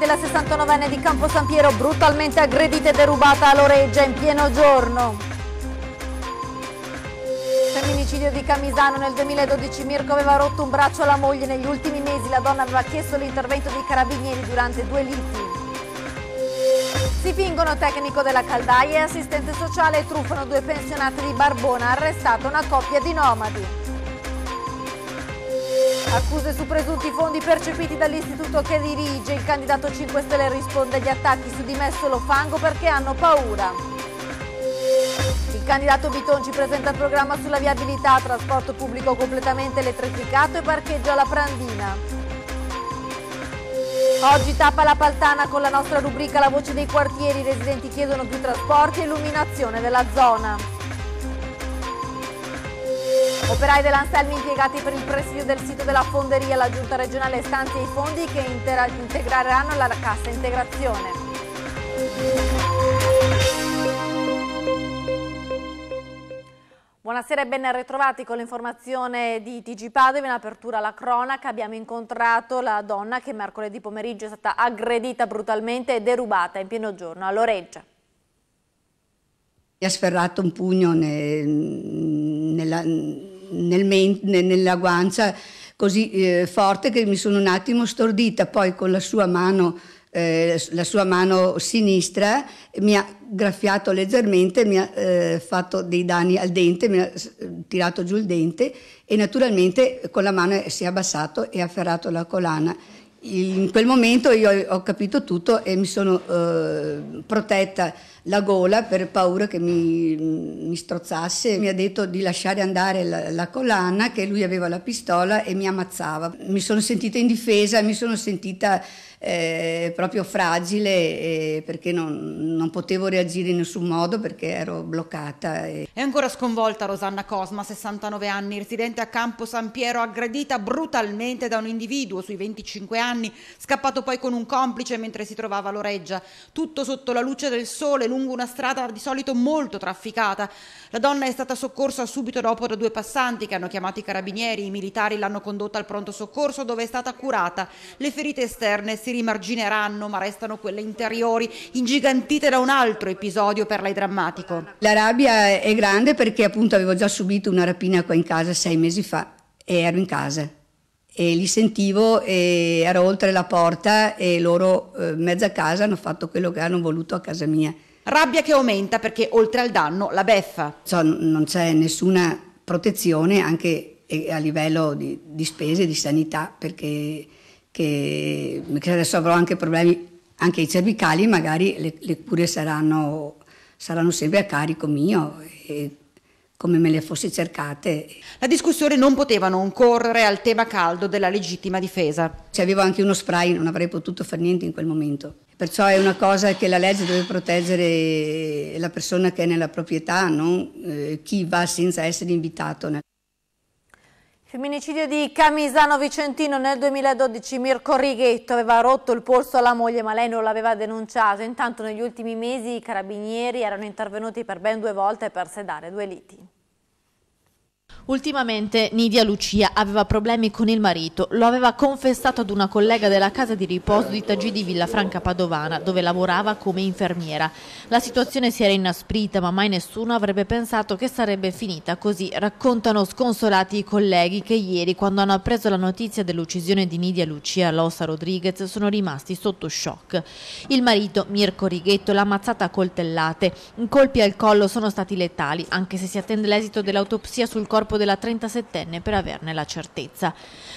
della 69enne di Campo San Piero brutalmente aggredita e derubata a Loreggia in pieno giorno. Femminicidio di Camisano nel 2012 Mirko aveva rotto un braccio alla moglie negli ultimi mesi la donna aveva chiesto l'intervento dei carabinieri durante due liti. Si fingono tecnico della caldaia e assistente sociale e truffano due pensionati di Barbona arrestata una coppia di nomadi. Accuse su presunti fondi percepiti dall'istituto che dirige. Il candidato 5 Stelle risponde agli attacchi su di me fango perché hanno paura. Il candidato Bitonci presenta il programma sulla viabilità, trasporto pubblico completamente elettrificato e parcheggio alla Prandina. Oggi tappa la Paltana con la nostra rubrica La voce dei quartieri, i residenti chiedono più trasporti e illuminazione della zona. Operai dell'Anselmi impiegati per il presidio del sito della fonderia, la giunta regionale stanzia i fondi che integreranno la cassa integrazione. Buonasera e ben ritrovati con l'informazione di TG Padova in apertura alla cronaca. Abbiamo incontrato la donna che mercoledì pomeriggio è stata aggredita brutalmente e derubata in pieno giorno a Loreggia. Gli ha sferrato un pugno nel, nella, nel men- nella guancia così eh, forte che mi sono un attimo stordita, poi con la sua mano, eh, la sua mano sinistra mi ha graffiato leggermente, mi ha eh, fatto dei danni al dente, mi ha tirato giù il dente e naturalmente con la mano si è abbassato e ha afferrato la collana. In quel momento io ho capito tutto e mi sono eh, protetta la gola per paura che mi, mi strozzasse. Mi ha detto di lasciare andare la, la, collana, che lui aveva la pistola e mi ammazzava. Mi sono sentita in difesa, mi sono sentita eh, proprio fragile eh, perché non, non, potevo reagire in nessun modo perché ero bloccata. E... È ancora sconvolta Rosanna Cosma, 69 anni, residente a Campo San Piero, aggredita brutalmente da un individuo sui 25 anni, scappato poi con un complice mentre si trovava a Loreggia, tutto sotto la luce del sole, lungo una strada di solito molto trafficata. La donna è stata soccorsa subito dopo da due passanti che hanno chiamato i carabinieri, i militari l'hanno condotta al pronto soccorso dove è stata curata. Le ferite esterne si si rimargineranno, ma restano quelle interiori, ingigantite da un altro episodio per lei drammatico. La rabbia è grande perché appunto avevo già subito una rapina qua in casa sei mesi fa e ero in casa e li sentivo e ero oltre la porta e loro eh, mezza casa hanno fatto quello che hanno voluto a casa mia. Rabbia che aumenta perché oltre al danno la beffa. Cioè, non c'è nessuna protezione anche eh, a livello di, di spese, di sanità, perché che, che adesso avrò anche problemi anche i cervicali, magari le, le cure saranno, saranno sempre a carico mio. E, come me le fossi cercate. La discussione non poteva non correre al tema caldo della legittima difesa. Se avevo anche uno spray non avrei potuto fare niente in quel momento. Perciò è una cosa che la legge deve proteggere la persona che è nella proprietà, non eh, chi va senza essere invitato. Femminicidio di Camisano Vicentino nel 2012 Mirko Righetto aveva rotto il polso alla moglie ma lei non l'aveva denunciato. Intanto negli ultimi mesi i carabinieri erano intervenuti per ben due volte per sedare due liti. Ultimamente Nidia Lucia aveva problemi con il marito, lo aveva confessato ad una collega della casa di riposo di Tagì di Villafranca Padovana, dove lavorava come infermiera. La situazione si era inasprita, ma mai nessuno avrebbe pensato che sarebbe finita così, raccontano sconsolati i colleghi che ieri, quando hanno appreso la notizia dell'uccisione di Nidia Lucia Losa Rodriguez, sono rimasti sotto shock. Il marito, Mirko Righetto, l'ha ammazzata a coltellate. Colpi al collo sono stati letali, anche se si attende l'esito dell'autopsia sul corpo della 37enne per averne la certezza.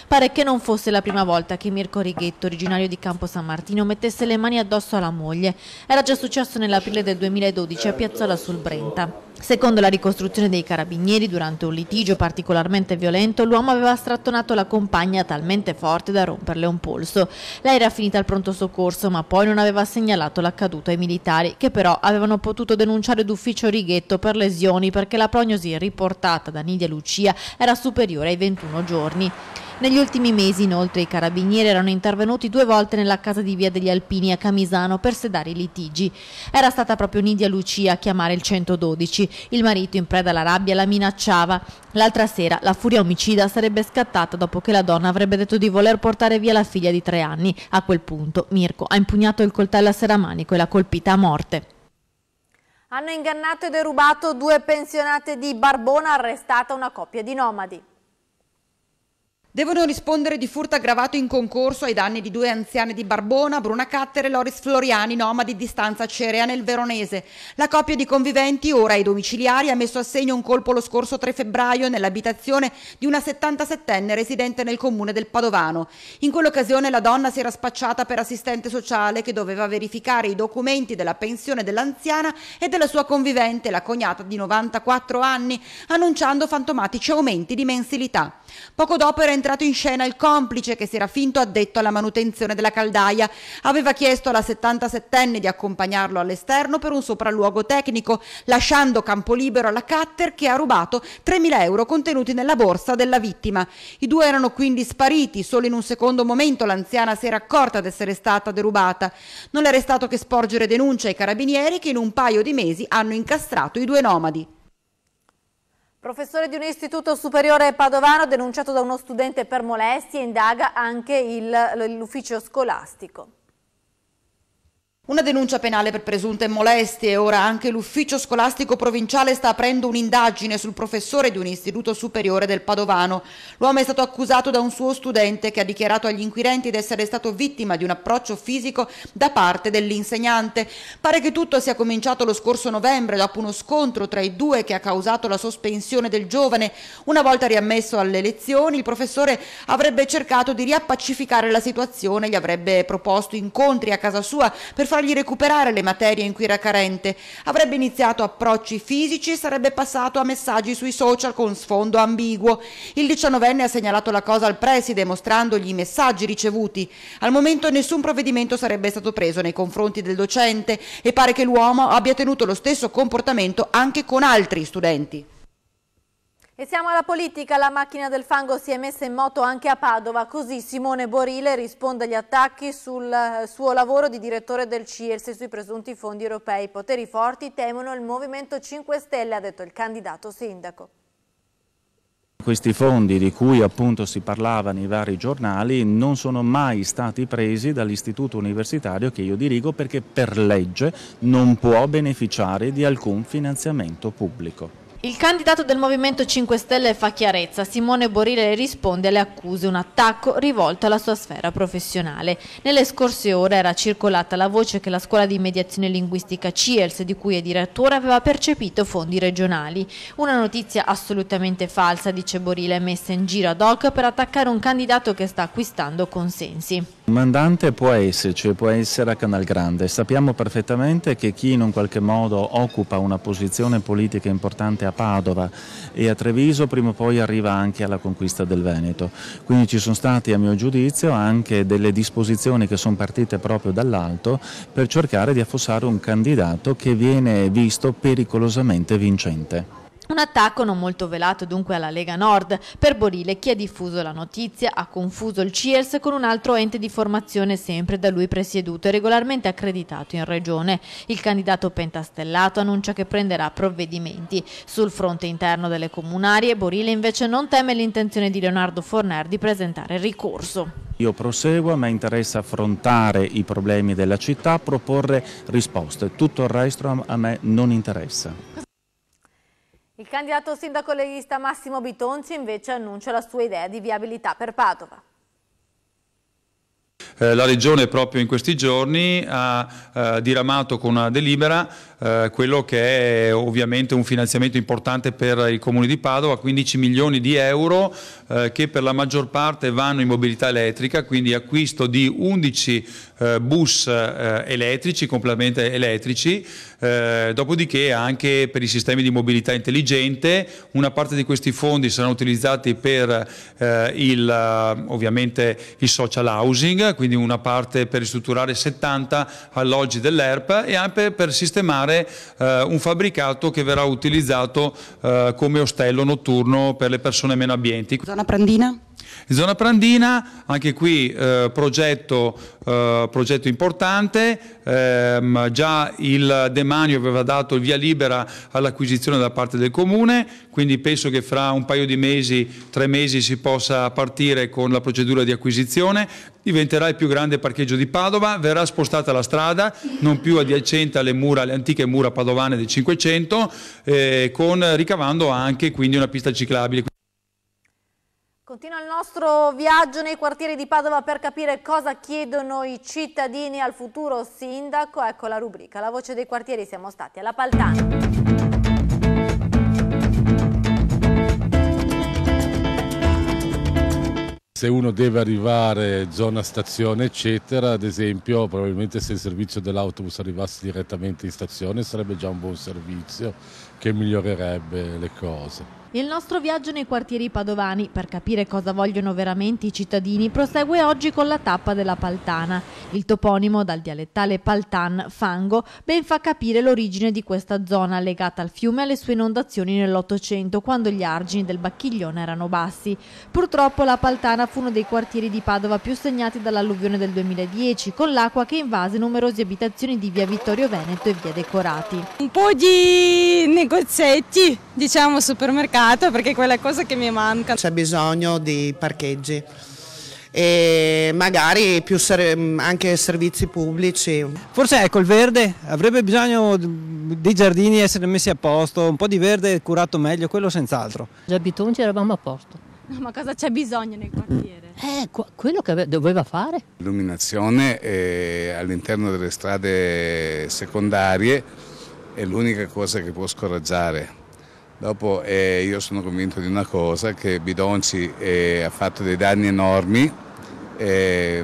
Pare che non fosse la prima volta che Mirko Righetto, originario di Campo San Martino, mettesse le mani addosso alla moglie. Era già successo nell'aprile del 2012 a Piazzola sul Brenta. Secondo la ricostruzione dei carabinieri, durante un litigio particolarmente violento, l'uomo aveva strattonato la compagna talmente forte da romperle un polso. Lei era finita al pronto soccorso, ma poi non aveva segnalato l'accaduto ai militari, che però avevano potuto denunciare d'ufficio Righetto per lesioni perché la prognosi riportata da Nidia Lucia Lucia era superiore ai 21 giorni. Negli ultimi mesi inoltre i carabinieri erano intervenuti due volte nella casa di Via degli Alpini a Camisano per sedare i litigi. Era stata proprio Nidia Lucia a chiamare il 112. Il marito in preda alla rabbia la minacciava. L'altra sera la furia omicida sarebbe scattata dopo che la donna avrebbe detto di voler portare via la figlia di tre anni. A quel punto Mirko ha impugnato il coltello a seramanico e l'ha colpita a morte. Hanno ingannato e derubato due pensionate di Barbona, arrestata una coppia di nomadi. Devono rispondere di furto aggravato in concorso ai danni di due anziane di Barbona, Bruna Cattere e Loris Floriani, nomadi di stanza cerea nel Veronese. La coppia di conviventi, ora ai domiciliari, ha messo a segno un colpo lo scorso 3 febbraio nell'abitazione di una 77enne residente nel comune del Padovano. In quell'occasione la donna si era spacciata per assistente sociale che doveva verificare i documenti della pensione dell'anziana e della sua convivente, la cognata di 94 anni, annunciando fantomatici aumenti di mensilità. Poco dopo era entrato in scena il complice che si era finto addetto alla manutenzione della caldaia. Aveva chiesto alla 77enne di accompagnarlo all'esterno per un sopralluogo tecnico, lasciando campo libero alla cutter che ha rubato 3.000 euro contenuti nella borsa della vittima. I due erano quindi spariti, solo in un secondo momento l'anziana si era accorta di essere stata derubata. Non le è restato che sporgere denuncia ai carabinieri che in un paio di mesi hanno incastrato i due nomadi. Professore di un istituto superiore padovano denunciato da uno studente per molestie, indaga anche l'ufficio scolastico. Una denuncia penale per presunte molestie, ora anche l'ufficio scolastico provinciale sta aprendo un'indagine sul professore di un istituto superiore del Padovano. L'uomo è stato accusato da un suo studente che ha dichiarato agli inquirenti di essere stato vittima di un approccio fisico da parte dell'insegnante. Pare che tutto sia cominciato lo scorso novembre dopo uno scontro tra i due che ha causato la sospensione del giovane. Una volta riammesso alle lezioni, il professore avrebbe cercato di riappacificare la situazione, gli avrebbe proposto incontri a casa sua per fargli recuperare le materie in cui era carente. Avrebbe iniziato approcci fisici e sarebbe passato a messaggi sui social con sfondo ambiguo. Il 19enne ha segnalato la cosa al preside mostrandogli i messaggi ricevuti. Al momento nessun provvedimento sarebbe stato preso nei confronti del docente e pare che l'uomo abbia tenuto lo stesso comportamento anche con altri studenti. E siamo alla politica, la macchina del fango si è messa in moto anche a Padova, così Simone Borile risponde agli attacchi sul eh, suo lavoro di direttore del CIRS e sui presunti fondi europei. I poteri forti temono il Movimento 5 Stelle, ha detto il candidato sindaco. Questi fondi di cui appunto si parlava nei vari giornali non sono mai stati presi dall'istituto universitario che io dirigo perché per legge non può beneficiare di alcun finanziamento pubblico. Il candidato del Movimento 5 Stelle fa chiarezza, Simone Borile risponde alle accuse, un attacco rivolto alla sua sfera professionale. Nelle scorse ore era circolata la voce che la scuola di mediazione linguistica CIELS, di cui è direttore, aveva percepito fondi regionali. Una notizia assolutamente falsa, dice Borile, messa in giro ad hoc per attaccare un candidato che sta acquistando consensi. Un mandante può esserci, cioè può essere a Canal Grande. Sappiamo perfettamente che chi in un qualche modo occupa una posizione politica importante a Padova e a Treviso prima o poi arriva anche alla conquista del Veneto. Quindi ci sono stati, a mio giudizio, anche delle disposizioni che sono partite proprio dall'alto per cercare di affossare un candidato che viene visto pericolosamente vincente. Un attacco non molto velato dunque alla Lega Nord. Per Borile chi ha diffuso la notizia ha confuso il CIELS con un altro ente di formazione sempre da lui presieduto e regolarmente accreditato in regione. Il candidato pentastellato annuncia che prenderà provvedimenti. Sul fronte interno delle comunarie Borile invece non teme l'intenzione di Leonardo Forner di presentare ricorso. Io proseguo, a me interessa affrontare i problemi della città, proporre risposte, tutto il resto a me non interessa. Il candidato sindaco leghista Massimo Bitonci invece annuncia la sua idea di viabilità per Padova eh, la Regione proprio in questi giorni ha eh, diramato con una delibera eh, quello che è ovviamente un finanziamento importante per il Comune di Padova, 15 milioni di euro eh, che per la maggior parte vanno in mobilità elettrica, quindi acquisto di 11 eh, bus eh, elettrici, completamente elettrici, eh, dopodiché anche per i sistemi di mobilità intelligente, una parte di questi fondi saranno utilizzati per il, ovviamente il social housing, quindi una parte per ristrutturare 70 alloggi dell'ERP e anche per sistemare creare eh, un fabbricato che verrà utilizzato eh, come ostello notturno per le persone meno abbienti. Zona Prandina? Zona Prandina, anche qui eh, progetto, eh, progetto, importante, eh, già il demanio aveva dato il via libera all'acquisizione da parte del Comune, quindi penso che fra un paio di mesi, tre mesi si possa partire con la procedura di acquisizione, diventerà il più grande parcheggio di Padova, verrà spostata la strada, non più adiacente alle, mura, alle antiche mura padovane del 500, eh, con, ricavando anche quindi una pista ciclabile. Continua il nostro viaggio nei quartieri di Padova per capire cosa chiedono i cittadini al futuro sindaco. Ecco la rubrica, la voce dei quartieri, siamo stati alla Paltana. se uno deve arrivare zona stazione eccetera, ad esempio probabilmente se il servizio dell'autobus arrivasse direttamente in stazione sarebbe già un buon servizio che migliorerebbe le cose. Il nostro viaggio nei quartieri padovani per capire cosa vogliono veramente i cittadini prosegue oggi con la tappa della Paltana. Il toponimo dal dialettale Paltan, fango, ben fa capire l'origine di questa zona legata al fiume e alle sue inondazioni nell'Ottocento quando gli argini del Bacchiglione erano bassi. Purtroppo la Paltana fu uno dei quartieri di Padova più segnati dall'alluvione del 2010 con l'acqua che invase numerose abitazioni di via Vittorio Veneto e via Decorati. Un po' di negozietti, diciamo supermercati sbagliato perché quella cosa che mi manca. C'è bisogno di parcheggi e magari più ser anche servizi pubblici. Forse ecco il verde, avrebbe bisogno dei giardini essere messi a posto, un po' di verde curato meglio, quello senz'altro. Già Bitonci eravamo a posto. Ma cosa c'è bisogno nel quartiere? Eh, quello che doveva fare. L'illuminazione eh, all'interno delle strade secondarie è l'unica cosa che può scoraggiare Dopo eh, io sono convinto di una cosa, che Bidonci eh, ha fatto dei danni enormi, eh,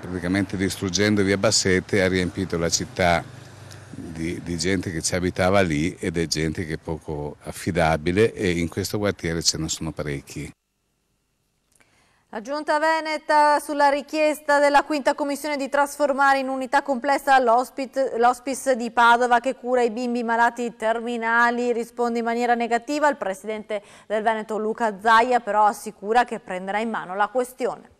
praticamente distruggendo via Bassete ha riempito la città di, di, gente che ci abitava lì ed è gente che è poco affidabile e in questo quartiere ce ne sono parecchi. La Giunta Veneta sulla richiesta della quinta commissione di trasformare in unità complessa l'ospice di Padova che cura i bimbi malati terminali risponde in maniera negativa. Il presidente del Veneto Luca Zaia però assicura che prenderà in mano la questione.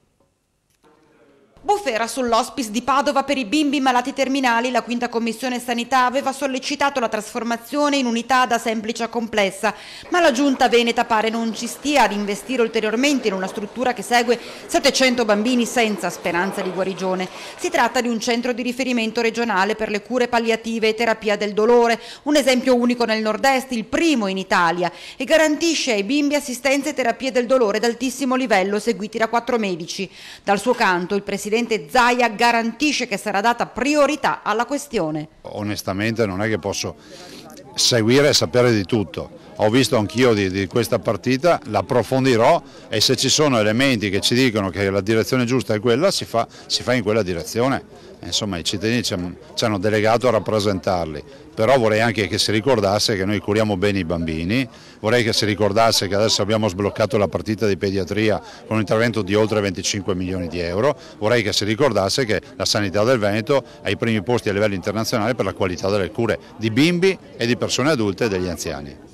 Bufera sull'ospice di Padova per i bimbi malati terminali, la quinta commissione sanità aveva sollecitato la trasformazione in unità da semplice a complessa, ma la giunta veneta pare non ci stia ad investire ulteriormente in una struttura che segue 700 bambini senza speranza di guarigione. Si tratta di un centro di riferimento regionale per le cure palliative e terapia del dolore, un esempio unico nel nord-est, il primo in Italia, e garantisce ai bimbi assistenza e terapie del dolore d'altissimo livello seguiti da quattro medici. Dal suo canto il presidente presidente Zaia garantisce che sarà data priorità alla questione. Onestamente non è che posso seguire e sapere di tutto ho visto anch'io di, di, questa partita, l'approfondirò e se ci sono elementi che ci dicono che la direzione giusta è quella, si fa, si fa in quella direzione. Insomma i cittadini ci, ci hanno delegato a rappresentarli, però vorrei anche che si ricordasse che noi curiamo bene i bambini, vorrei che si ricordasse che adesso abbiamo sbloccato la partita di pediatria con un intervento di oltre 25 milioni di euro, vorrei che si ricordasse che la sanità del Veneto è ai primi posti a livello internazionale per la qualità delle cure di bimbi e di persone adulte e degli anziani.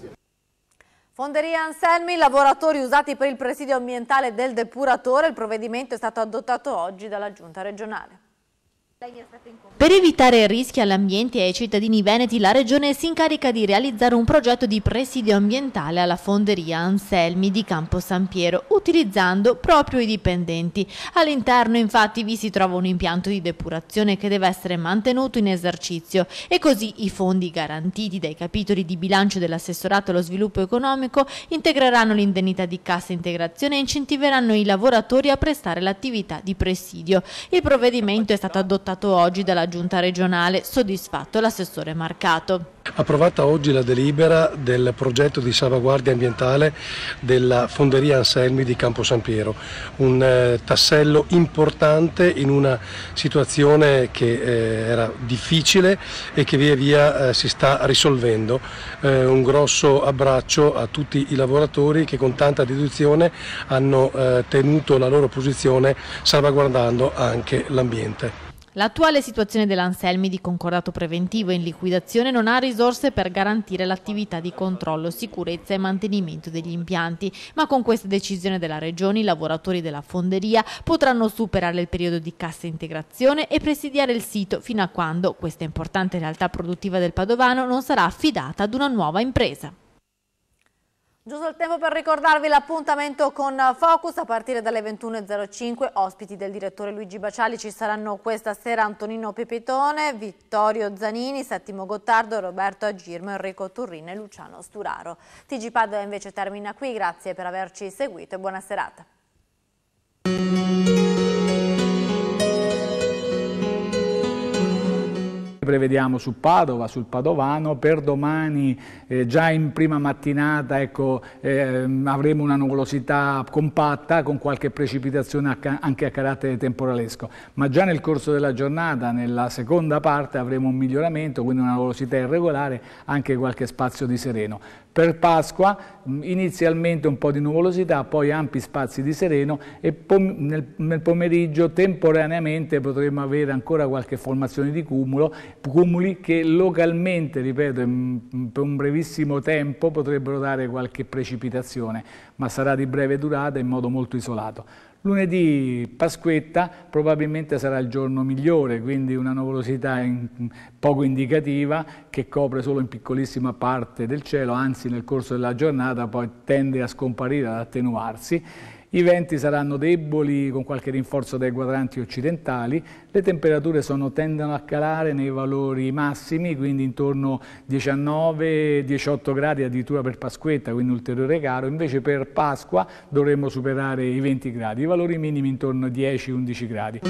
Fonderia Anselmi, lavoratori usati per il presidio ambientale del depuratore, il provvedimento è stato adottato oggi dalla Giunta regionale. Per evitare rischi all'ambiente e ai cittadini veneti, la Regione si incarica di realizzare un progetto di presidio ambientale alla fonderia Anselmi di Campo San Piero, utilizzando proprio i dipendenti. All'interno infatti vi si trova un impianto di depurazione che deve essere mantenuto in esercizio e così i fondi garantiti dai capitoli di bilancio dell'assessorato allo sviluppo economico integreranno l'indennità di cassa integrazione e incentiveranno i lavoratori a prestare l'attività di presidio. Il provvedimento è stato adottato adottato oggi dalla Giunta regionale, soddisfatto l'assessore Marcato. Approvata oggi la delibera del progetto di salvaguardia ambientale della Fonderia Anselmi di Campo San Piero, un eh, tassello importante in una situazione che eh, era difficile e che via via eh, si sta risolvendo. un grosso abbraccio a tutti i lavoratori che con tanta deduzione hanno tenuto la loro posizione salvaguardando anche l'ambiente. L'attuale situazione dell'Anselmi di concordato preventivo in liquidazione non ha risorse per garantire l'attività di controllo, sicurezza e mantenimento degli impianti, ma con questa decisione della Regione i lavoratori della fonderia potranno superare il periodo di cassa integrazione e presidiare il sito fino a quando questa importante realtà produttiva del Padovano non sarà affidata ad una nuova impresa. Giusto il tempo per ricordarvi l'appuntamento con Focus a partire dalle 21.05. Ospiti del direttore Luigi Baciali ci saranno questa sera Antonino Pepitone, Vittorio Zanini, Settimo Gottardo, Roberto Agirmo, Enrico Turrini e Luciano Sturaro. TG Padova invece termina qui, grazie per averci seguito e buona serata. prevediamo su Padova, sul Padovano, per domani eh, già in prima mattinata ecco, ehm, avremo una nuvolosità compatta con qualche precipitazione anche a carattere temporalesco, ma già nel corso della giornata, nella seconda parte, avremo un miglioramento, quindi una nuvolosità irregolare, anche qualche spazio di sereno. Per Pasqua mm, inizialmente un po' di nuvolosità, poi ampi spazi di sereno e pom nel, nel pomeriggio temporaneamente potremo avere ancora qualche formazione di cumulo cumuli che localmente, ripeto, per un brevissimo tempo potrebbero dare qualche precipitazione, ma sarà di breve durata in modo molto isolato. Lunedì Pasquetta probabilmente sarà il giorno migliore, quindi una nuvolosità in, poco indicativa che copre solo in piccolissima parte del cielo, anzi nel corso della giornata poi tende a scomparire, ad attenuarsi i venti saranno deboli con qualche rinforzo dai quadranti occidentali, le temperature sono, tendono a calare nei valori massimi, quindi intorno 19-18 gradi addirittura per Pasquetta, quindi ulteriore caro, invece per Pasqua dovremmo superare i 20 gradi, i valori minimi intorno a 10-11 gradi.